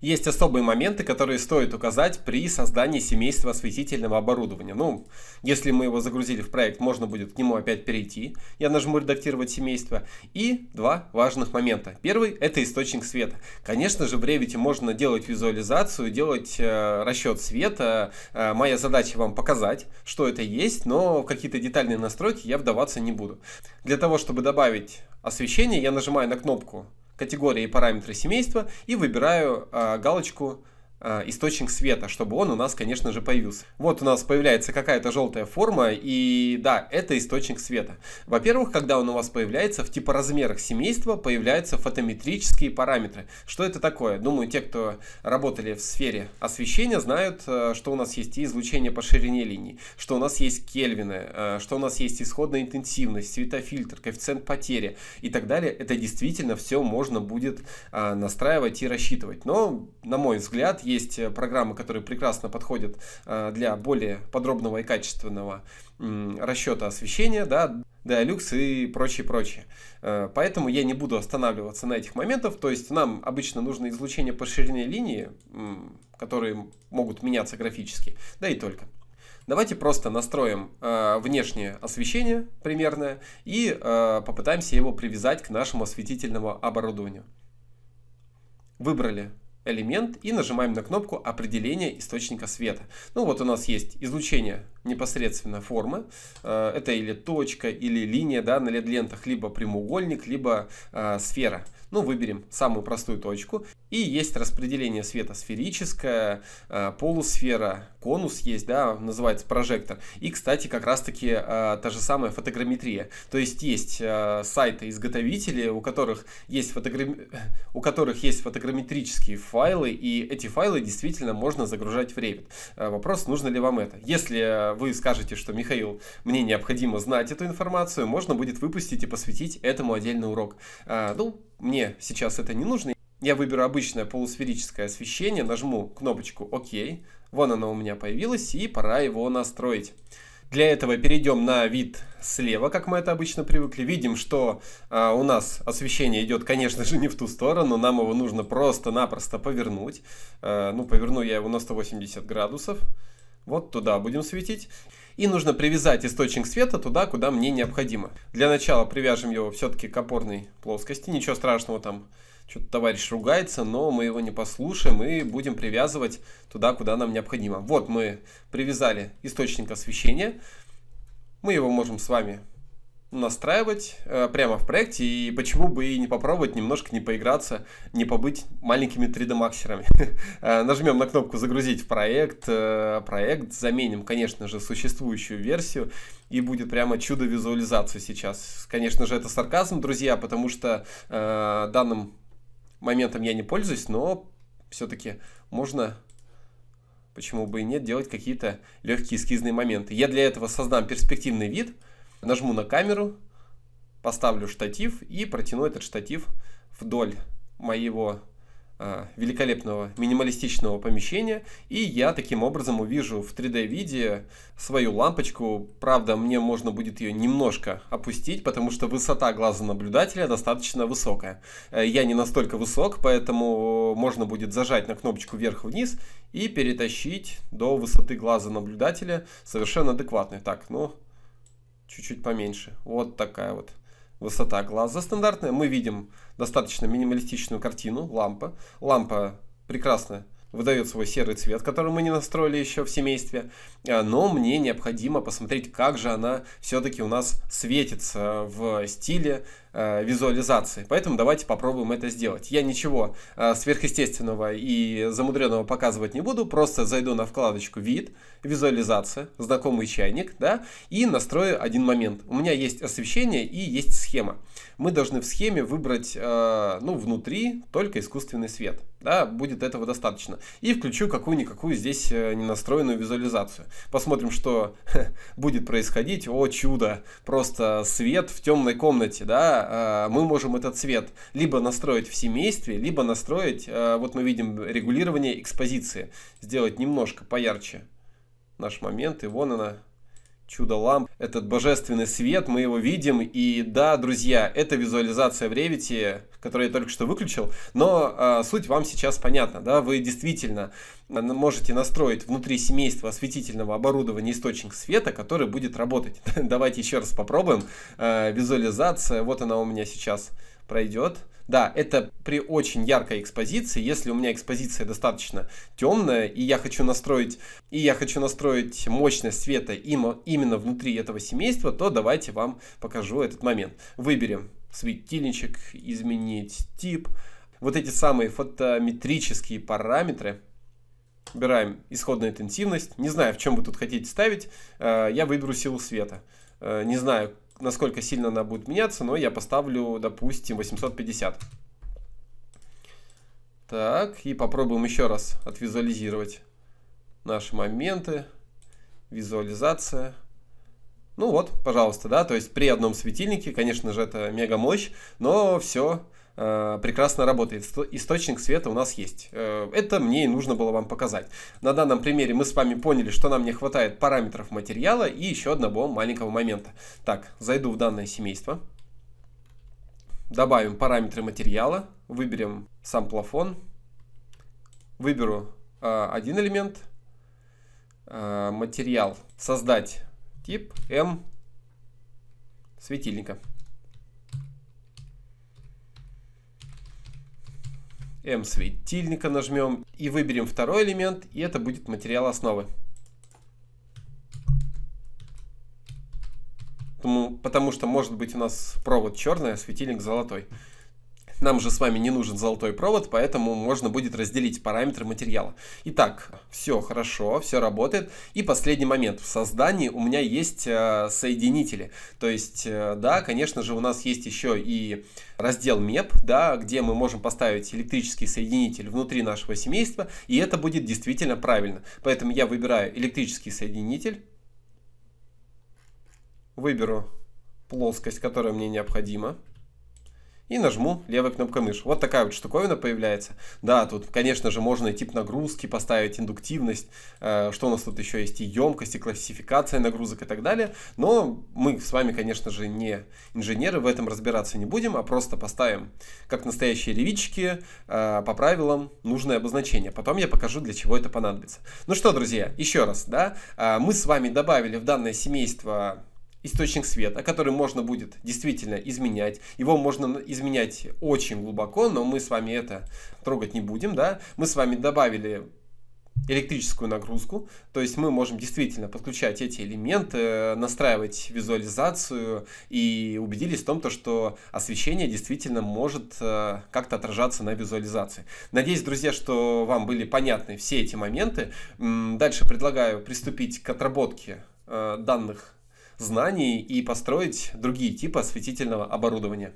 Есть особые моменты, которые стоит указать при создании семейства осветительного оборудования. Ну, если мы его загрузили в проект, можно будет к нему опять перейти. Я нажму «Редактировать семейство». И два важных момента. Первый – это источник света. Конечно же, в Revit можно делать визуализацию, делать э, расчет света. Э, моя задача вам показать, что это есть, но в какие-то детальные настройки я вдаваться не буду. Для того, чтобы добавить освещение, я нажимаю на кнопку Категории и параметры семейства и выбираю а, галочку Э, источник света, чтобы он у нас, конечно же, появился. Вот у нас появляется какая-то желтая форма, и да, это источник света. Во-первых, когда он у вас появляется, в типоразмерах семейства появляются фотометрические параметры. Что это такое? Думаю, те, кто работали в сфере освещения, знают, э, что у нас есть и излучение по ширине линии, что у нас есть кельвины, э, что у нас есть исходная интенсивность, светофильтр, коэффициент потери и так далее. Это действительно все можно будет настраивать и рассчитывать. Но, на мой взгляд, есть э, программы, которые прекрасно подходят э, для более подробного и качественного расчета освещения, да, люкс и прочее, прочее. Э, поэтому я не буду останавливаться на этих моментах. То есть нам обычно нужно излучение по ширине линии, которые могут меняться графически, да и только. Давайте просто настроим э, внешнее освещение примерное и э, попытаемся его привязать к нашему осветительному оборудованию. Выбрали элемент и нажимаем на кнопку определения источника света. Ну вот у нас есть излучение непосредственно формы. Э, это или точка, или линия да, на LED-лентах, либо прямоугольник, либо э, сфера. Ну, выберем самую простую точку. И есть распределение света сферическое, э, полусфера, конус есть, да, называется прожектор. И, кстати, как раз-таки э, та же самая фотограмметрия. То есть есть сайты-изготовители, у которых есть фотограм... у которых есть фотограмметрические файлы, и эти файлы действительно можно загружать в Revit. вопрос, нужно ли вам это. Если вы скажете, что Михаил, мне необходимо знать эту информацию, можно будет выпустить и посвятить этому отдельный урок. А, ну, мне сейчас это не нужно. Я выберу обычное полусферическое освещение, нажму кнопочку ОК. Вон оно у меня появилось, и пора его настроить. Для этого перейдем на вид слева, как мы это обычно привыкли. Видим, что а, у нас освещение идет, конечно же, не в ту сторону. Нам его нужно просто-напросто повернуть. А, ну, поверну я его на 180 градусов. Вот туда будем светить. И нужно привязать источник света туда, куда мне необходимо. Для начала привяжем его все-таки к опорной плоскости. Ничего страшного там. Что-то товарищ ругается, но мы его не послушаем и будем привязывать туда, куда нам необходимо. Вот мы привязали источник освещения. Мы его можем с вами настраивать э, прямо в проекте, и почему бы и не попробовать немножко не поиграться, не побыть маленькими 3D-максерами. Э, нажмем на кнопку «Загрузить в проект», э, проект, заменим, конечно же, существующую версию, и будет прямо чудо визуализации сейчас. Конечно же, это сарказм, друзья, потому что э, данным моментом я не пользуюсь, но все-таки можно почему бы и нет, делать какие-то легкие эскизные моменты. Я для этого создам перспективный вид – Нажму на камеру, поставлю штатив и протяну этот штатив вдоль моего э, великолепного минималистичного помещения. И я таким образом увижу в 3D-виде свою лампочку. Правда, мне можно будет ее немножко опустить, потому что высота глаза наблюдателя достаточно высокая. Э, я не настолько высок, поэтому можно будет зажать на кнопочку вверх-вниз и перетащить до высоты глаза наблюдателя совершенно адекватный. Так, ну, чуть-чуть поменьше. Вот такая вот высота глаза стандартная. Мы видим достаточно минималистичную картину лампа. Лампа прекрасная выдает свой серый цвет, который мы не настроили еще в семействе, а, но мне необходимо посмотреть, как же она все-таки у нас светится в стиле э, визуализации. Поэтому давайте попробуем это сделать. Я ничего э, сверхъестественного и замудренного показывать не буду, просто зайду на вкладочку «Вид», «Визуализация», «Знакомый чайник», да, и настрою один момент. У меня есть освещение и есть схема. Мы должны в схеме выбрать, э, ну, внутри только искусственный свет да, будет этого достаточно. И включу какую-никакую здесь э, ненастроенную визуализацию. Посмотрим, что будет происходить. О, чудо! Просто свет в темной комнате, да, э, мы можем этот свет либо настроить в семействе, либо настроить, э, вот мы видим регулирование экспозиции, сделать немножко поярче наш момент, и вон она, чудо-ламп, этот божественный свет, мы его видим. И да, друзья, это визуализация в Revit, которую я только что выключил, но э, суть вам сейчас понятна, да, вы действительно а, можете настроить внутри семейства осветительного оборудования источник света, который будет работать. Давайте еще раз попробуем. Э, визуализация, вот она у меня сейчас пройдет. Да, это при очень яркой экспозиции. Если у меня экспозиция достаточно темная, и я хочу настроить, и я хочу настроить мощность света именно внутри этого семейства, то давайте вам покажу этот момент. Выберем светильничек, изменить тип. Вот эти самые фотометрические параметры. Выбираем исходную интенсивность. Не знаю, в чем вы тут хотите ставить. Э, я выберу силу света. Э, не знаю, насколько сильно она будет меняться, но я поставлю, допустим, 850. Так, и попробуем еще раз отвизуализировать наши моменты. Визуализация. Ну вот, пожалуйста, да, то есть при одном светильнике, конечно же, это мега мощь, но все Э, прекрасно работает. Источник света у нас есть. Э, это мне и нужно было вам показать. На данном примере мы с вами поняли, что нам не хватает параметров материала и еще одного маленького момента. Так, зайду в данное семейство. Добавим параметры материала. Выберем сам плафон. Выберу э, один элемент. Э, материал. Создать тип М светильника. M светильника нажмем и выберем второй элемент, и это будет материал основы. Потому, потому что может быть у нас провод черный, а светильник золотой. Нам же с вами не нужен золотой провод, поэтому можно будет разделить параметры материала. Итак, все хорошо, все работает. И последний момент. В создании у меня есть э, соединители. То есть, э, да, конечно же, у нас есть еще и раздел MEP, да, где мы можем поставить электрический соединитель внутри нашего семейства, и это будет действительно правильно. Поэтому я выбираю электрический соединитель, выберу плоскость, которая мне необходима, и нажму левой кнопкой мыши. Вот такая вот штуковина появляется. Да, тут, конечно же, можно и тип нагрузки поставить, индуктивность, э, что у нас тут еще есть, и емкость, и классификация нагрузок и так далее. Но мы с вами, конечно же, не инженеры, в этом разбираться не будем, а просто поставим, как настоящие ревички, э, по правилам нужное обозначение. Потом я покажу, для чего это понадобится. Ну что, друзья, еще раз, да, э, мы с вами добавили в данное семейство источник света, который можно будет действительно изменять. Его можно изменять очень глубоко, но мы с вами это трогать не будем, да. Мы с вами добавили электрическую нагрузку, то есть мы можем действительно подключать эти элементы, настраивать визуализацию и убедились в том, то, что освещение действительно может э, как-то отражаться на визуализации. Надеюсь, друзья, что вам были понятны все эти моменты. Дальше предлагаю приступить к отработке э, данных знаний и построить другие типы осветительного оборудования.